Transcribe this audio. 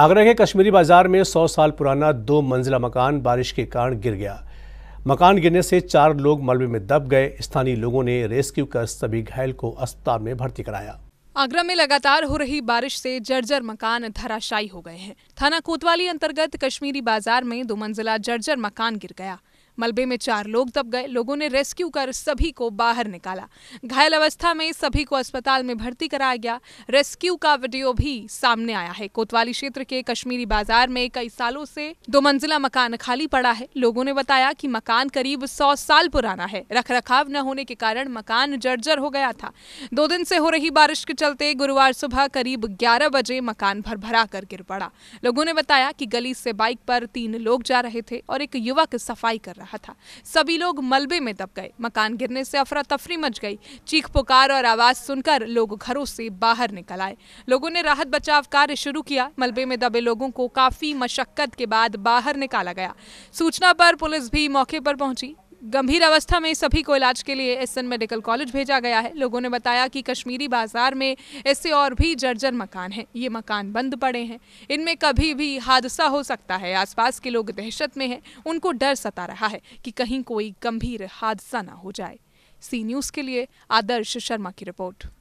आगरा के कश्मीरी बाजार में 100 साल पुराना दो मंजिला मकान बारिश के कारण गिर गया मकान गिरने से चार लोग मलबे में दब गए स्थानीय लोगों ने रेस्क्यू कर सभी घायल को अस्पताल में भर्ती कराया आगरा में लगातार हो रही बारिश से जर्जर मकान धराशायी हो गए हैं थाना कोतवाली अंतर्गत कश्मीरी बाजार में दो मंजिला जर्जर मकान गिर गया मलबे में चार लोग दब गए लोगों ने रेस्क्यू कर सभी को बाहर निकाला घायल अवस्था में सभी को अस्पताल में भर्ती कराया गया रेस्क्यू का वीडियो भी सामने आया है कोतवाली क्षेत्र के कश्मीरी बाजार में कई सालों से दो मंजिला मकान खाली पड़ा है लोगों ने बताया कि मकान करीब सौ साल पुराना है रख रखाव न होने के कारण मकान जर्जर हो गया था दो दिन से हो रही बारिश के चलते गुरुवार सुबह करीब ग्यारह बजे मकान भरा कर गिर पड़ा लोगों ने बताया कि गली से बाइक पर तीन लोग जा रहे थे और एक युवक सफाई कर रहा था सभी लोग मलबे में दब गए मकान गिरने से अफरा तफरी मच गई चीख पुकार और आवाज सुनकर लोग घरों से बाहर निकल आए लोगों ने राहत बचाव कार्य शुरू किया मलबे में दबे लोगों को काफी मशक्कत के बाद बाहर निकाला गया सूचना पर पुलिस भी मौके पर पहुंची गंभीर अवस्था में सभी को इलाज के लिए एसएन मेडिकल कॉलेज भेजा गया है लोगों ने बताया कि कश्मीरी बाजार में ऐसे और भी जर्जर मकान हैं ये मकान बंद पड़े हैं इनमें कभी भी हादसा हो सकता है आसपास के लोग दहशत में हैं उनको डर सता रहा है कि कहीं कोई गंभीर हादसा ना हो जाए सी न्यूज़ के लिए आदर्श शर्मा की रिपोर्ट